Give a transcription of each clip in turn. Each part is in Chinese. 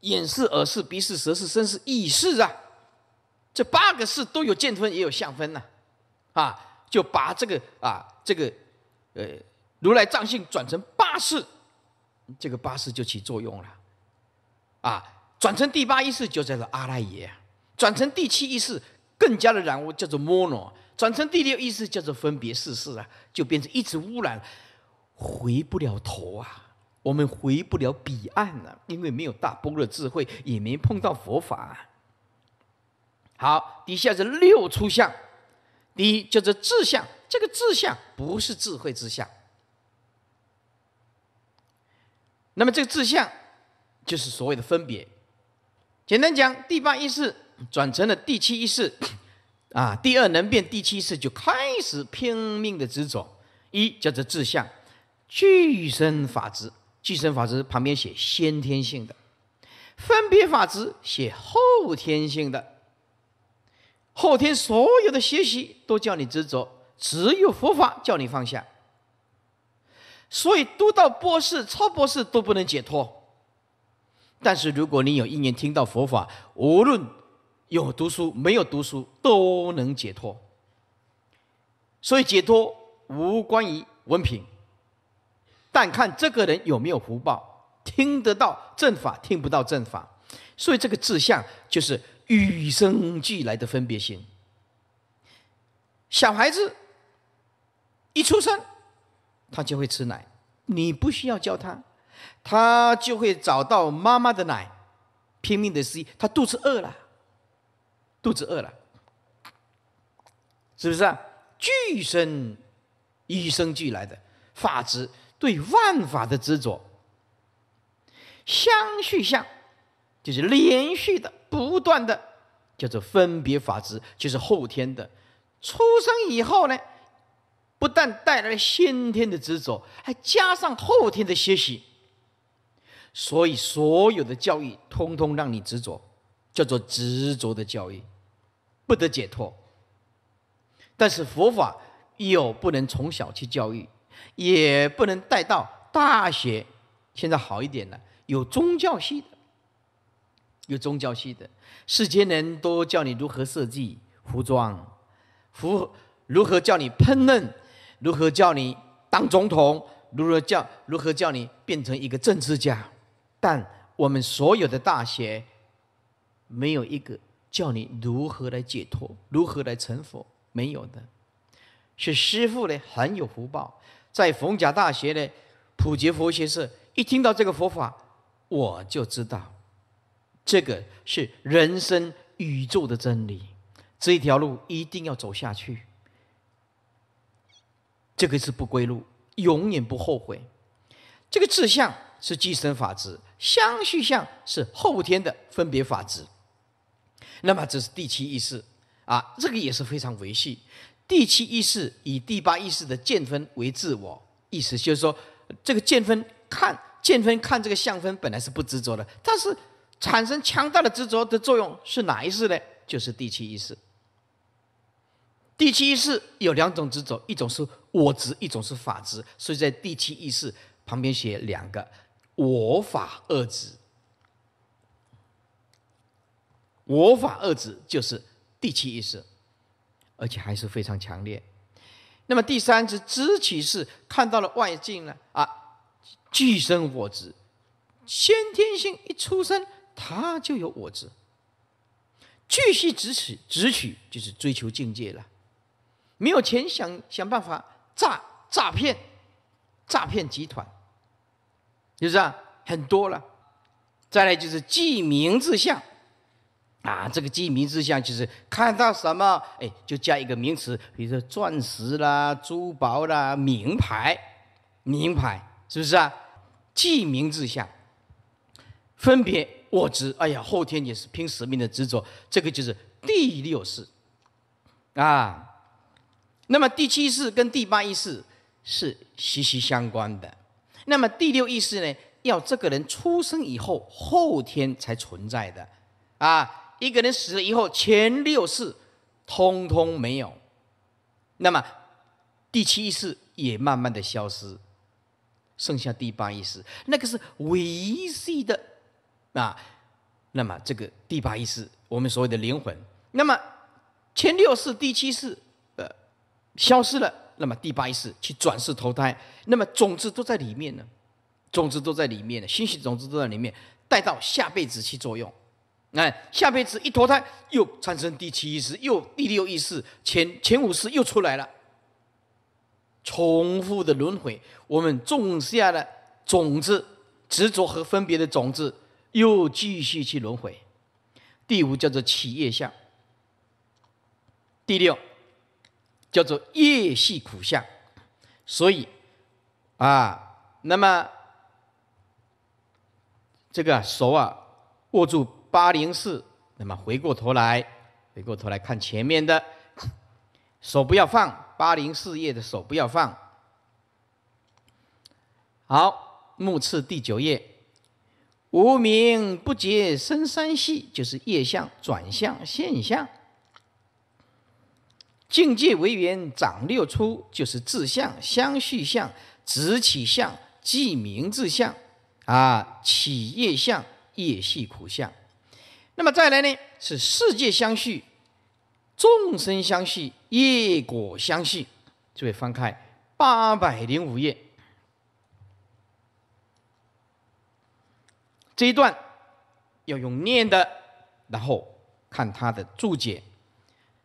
眼是耳是鼻是舌是身是意是啊，这八个是都有见分也有相分呐，啊，就把这个啊这个呃如来藏性转成八识，这个八识就起作用了，啊，转成第八意识就叫做阿赖耶，转成第七意识更加的染污叫做摩罗，转成第六意识叫做分别四事啊，就变成一直污染，回不了头啊。我们回不了彼岸了，因为没有大波若智慧，也没碰到佛法。好，底下是六出相，第一叫做智相，这个智相不是智慧之相。那么这个智相就是所谓的分别。简单讲，第八意识转成了第七意识啊，第二能变第七识就开始拼命的执着，一叫做智相，具身法执。俱生法执旁边写先天性的，分别法执写后天性的。后天所有的学习都叫你执着，只有佛法叫你放下。所以读到博士、超博士都不能解脱。但是如果你有一年听到佛法，无论有读书、没有读书都能解脱。所以解脱无关于文凭。但看这个人有没有福报，听得到正法，听不到正法，所以这个志向就是与生俱来的分别心。小孩子一出生，他就会吃奶，你不需要教他，他就会找到妈妈的奶，拼命的吸，他肚子饿了，肚子饿了，是不是啊？俱生，与生俱来的法则。对万法的执着，相续相，就是连续的、不断的，叫做分别法执，就是后天的。出生以后呢，不但带来了先天的执着，还加上后天的学习，所以所有的教育通通让你执着，叫做执着的教育，不得解脱。但是佛法又不能从小去教育。也不能带到大学，现在好一点了，有宗教系的，有宗教系的，世间人都教你如何设计服装，服如何教你烹饪，如何叫你当总统，如何叫如何叫你变成一个政治家。但我们所有的大学没有一个教你如何来解脱，如何来成佛，没有的。是师傅呢，很有福报。在逢甲大学的普及佛学社，一听到这个佛法，我就知道，这个是人生宇宙的真理，这一条路一定要走下去。这个是不归路，永远不后悔。这个志向是寄生法执，相续相是后天的分别法执。那么这是第七意识啊，这个也是非常维系。第七意识以第八意识的见分为自我，意思就是说，这个见分看见分看这个相分本来是不执着的，但是产生强大的执着的作用是哪一次呢？就是第七意识。第七意识有两种执着，一种是我执，一种是法执，所以在第七意识旁边写两个我法二执，我法二执就是第七意识。而且还是非常强烈。那么第三只执取是看到了外境呢，啊，具生我执，先天性一出生他就有我执。继续执取，执取就是追求境界了。没有钱想想办法诈诈骗，诈骗集团，就这样很多了。再来就是记名字相。啊，这个寄名之相就是看到什么，哎，就加一个名词，比如说钻石啦、珠宝啦、名牌、名牌，是不是啊？寄名字相，分别我执，哎呀，后天也是拼使命的执着，这个就是第六世，啊，那么第七世跟第八意识是息息相关的，那么第六意识呢，要这个人出生以后后天才存在的，啊。一个人死了以后，前六世通通没有，那么第七世也慢慢的消失，剩下第八一世，那个是唯一的啊。那么这个第八一世，我们所谓的灵魂，那么前六世、第七世呃消失了，那么第八一世去转世投胎，那么种子都在里面呢，种子都在里面呢，星性种子都在里面，带到下辈子去作用。哎，下辈子一投胎，又产生第七意识，又第六意识，前前五识又出来了，重复的轮回。我们种下了种子，执着和分别的种子，又继续去轮回。第五叫做企业相，第六叫做业系苦相。所以啊，那么这个手啊，握住。八零四，那么回过头来，回过头来看前面的，手不要放，八零四页的手不要放。好，目次第九页，无名不结深山细，就是业相转向现象，境界为缘长六出，就是自相相续相直起相即名自相啊，起业相业系苦相。那么再来呢？是世界相续，众生相续，业果相续。诸位翻开八百零五页，这一段要用念的，然后看它的注解。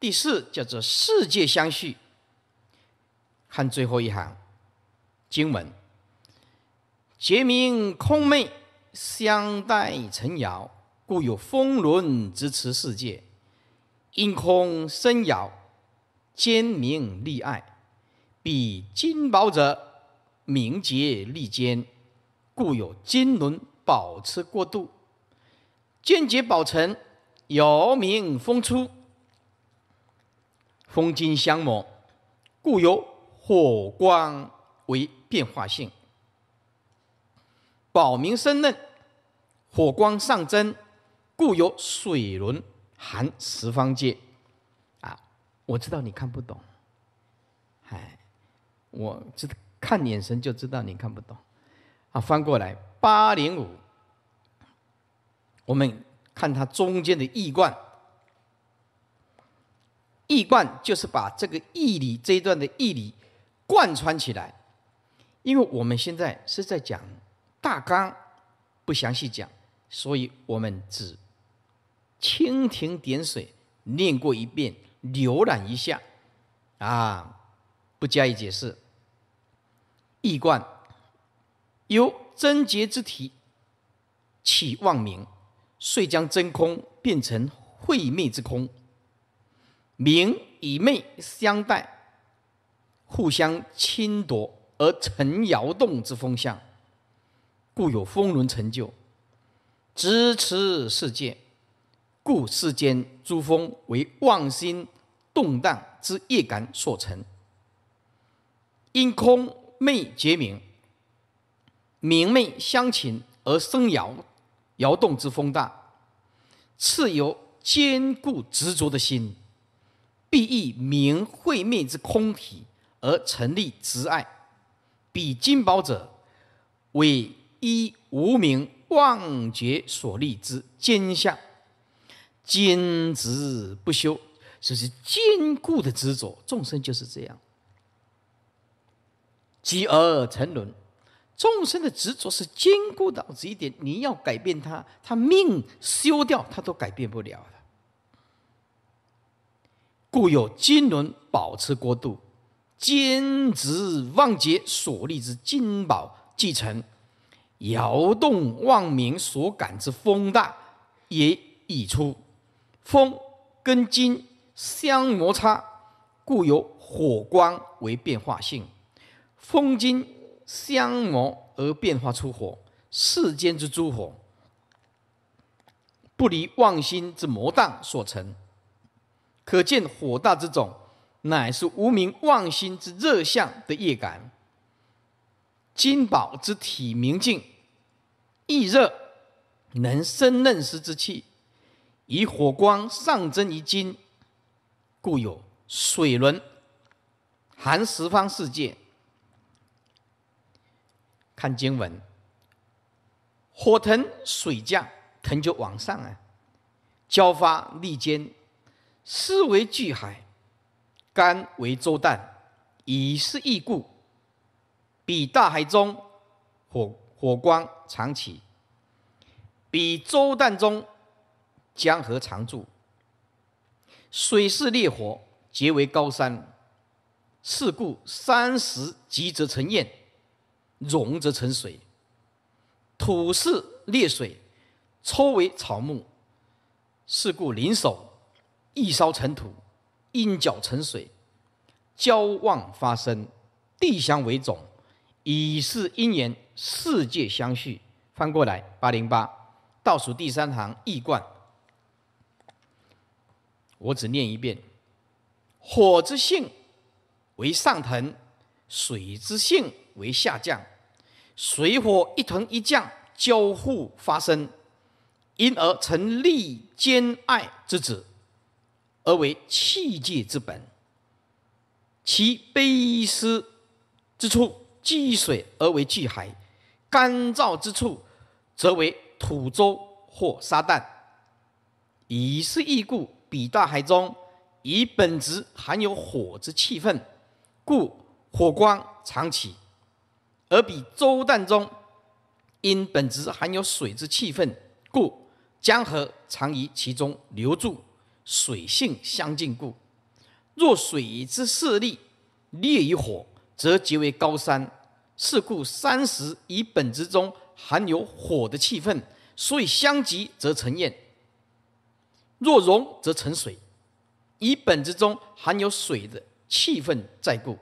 第四叫做世界相续，看最后一行经文：“觉明空昧，相待成遥。”故有风轮支持世界，因空生摇，兼明利爱，彼金宝者明洁利坚，故有金轮保持过渡。坚接保存，姚明风出，风金相磨，故有火光为变化性，宝明生嫩，火光上增。故有水轮含十方界，啊，我知道你看不懂，哎，我这看眼神就知道你看不懂。啊，翻过来八零五，我们看它中间的易贯，义贯就是把这个义理这一段的义理贯穿起来。因为我们现在是在讲大纲，不详细讲，所以我们只。蜻蜓点水，念过一遍，浏览一下，啊，不加以解释。易观，由真洁之体起妄名，遂将真空变成晦昧之空。明与昧相待，互相侵夺而成摇动之风向，故有风轮成就，支持世界。故世间诸风为妄心动荡之业感所成，因空昧结明，明昧相侵而生摇摇动之风大，次由坚固执着的心，必以明晦灭之空体而成立执爱，彼金宝者为一无名妄觉所立之坚相。坚持不休，这是坚固的执着。众生就是这样，积而成轮。众生的执着是坚固到这一点，你要改变他，他命修掉，他都改变不了了。故有金轮保持过度，坚持妄结所立之金宝，继承，摇动妄名所感之风大也已出。风跟金相摩擦，故有火光为变化性。风金相摩而变化出火，世间之诸火，不离妄心之魔荡所成。可见火大之种，乃是无名妄心之热相的业感。金宝之体明净，易热，能生嫩湿之气。以火光上蒸于金，故有水轮含十方世界。看经文：火腾水降，腾就往上啊；浇发利坚，湿为巨海，干为周旦，以是异故。比大海中火火光常起，比周旦中。江河长住，水是烈火，结为高山。是故山石积则成堰，溶则成水。土是烈水，抽为草木。是故林首易烧成土，阴角成水，交旺发生，地相为种。以是因缘，世界相续。翻过来，八零八，倒数第三行，易贯。我只念一遍：火之性为上腾，水之性为下降，水火一腾一降，交互发生，因而成利兼爱之子，而为气界之本。其悲思之处，积水而为巨海；干燥之处，则为土洲或沙蛋。以是亦故。比大海中，以本质含有火之气氛，故火光常起；而比周旦中，因本质含有水之气氛，故江河常于其中流注。水性相近故，若水之势力烈于火，则即为高山。是故山石以本质中含有火的气氛，所以相极则成焰。若溶则成水，以本之中含有水的气氛在故；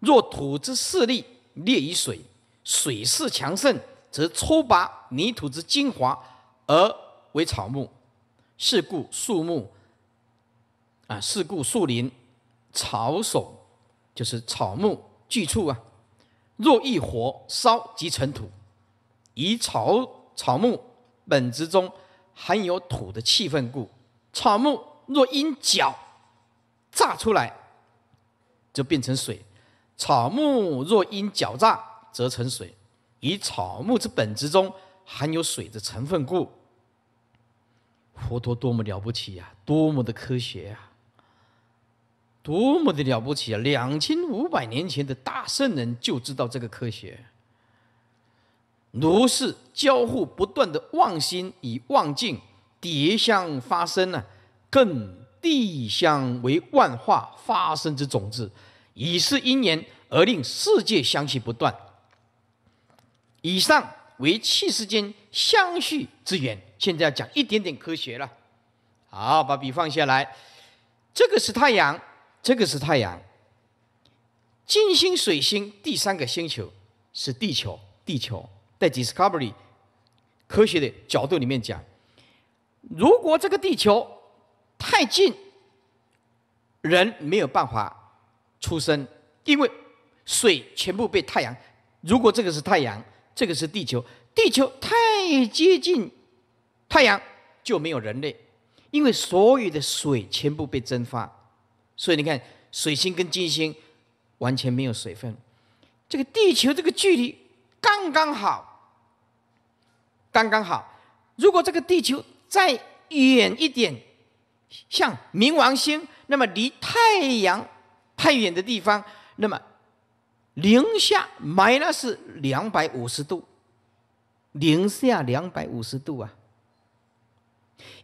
若土之势力列于水，水势强盛，则抽拔泥土之精华而为草木，是故树木啊，是故树林、草首就是草木聚处啊。若一火烧即成土，以草草木本之中。含有土的气氛故，草木若因搅榨出来，就变成水；草木若因搅榨，则成水。以草木之本质中含有水的成分故。佛陀多么了不起呀！多么的科学呀！多么的了不起啊！两千五百年前的大圣人就知道这个科学。如是交互不断的妄心以妄境迭相发生呢，更地相为万化发生之种子，以是因缘而令世界相续不断。以上为七世间相续之源。现在要讲一点点科学了。好，把笔放下来。这个是太阳，这个是太阳。金星、水星，第三个星球是地球，地球。在 discovery 科学的角度里面讲，如果这个地球太近，人没有办法出生，因为水全部被太阳。如果这个是太阳，这个是地球，地球太接近太阳就没有人类，因为所有的水全部被蒸发。所以你看，水星跟金星完全没有水分，这个地球这个距离刚刚好。刚刚好，如果这个地球再远一点，像冥王星，那么离太阳太远的地方，那么零下埋了是两百五十度，零下两百五十度啊，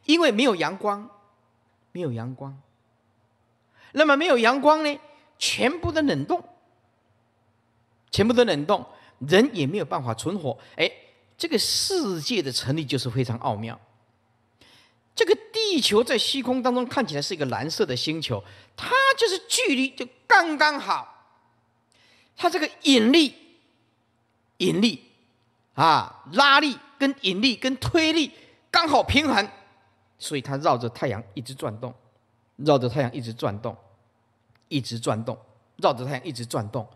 因为没有阳光，没有阳光，那么没有阳光呢，全部的冷冻，全部的冷冻，人也没有办法存活，哎。这个世界的成立就是非常奥妙。这个地球在虚空当中看起来是一个蓝色的星球，它就是距离就刚刚好，它这个引力、引力啊拉力跟引力跟推力刚好平衡，所以它绕着太阳一直转动，绕着太阳一直转动，一直转动，绕着太阳一直转动，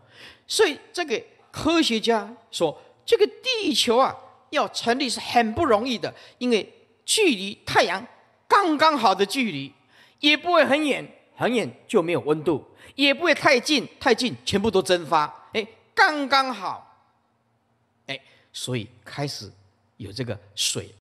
所以这个科学家说，这个地球啊。要成立是很不容易的，因为距离太阳刚刚好的距离，也不会很远，很远就没有温度，也不会太近，太近全部都蒸发。哎，刚刚好，哎，所以开始有这个水。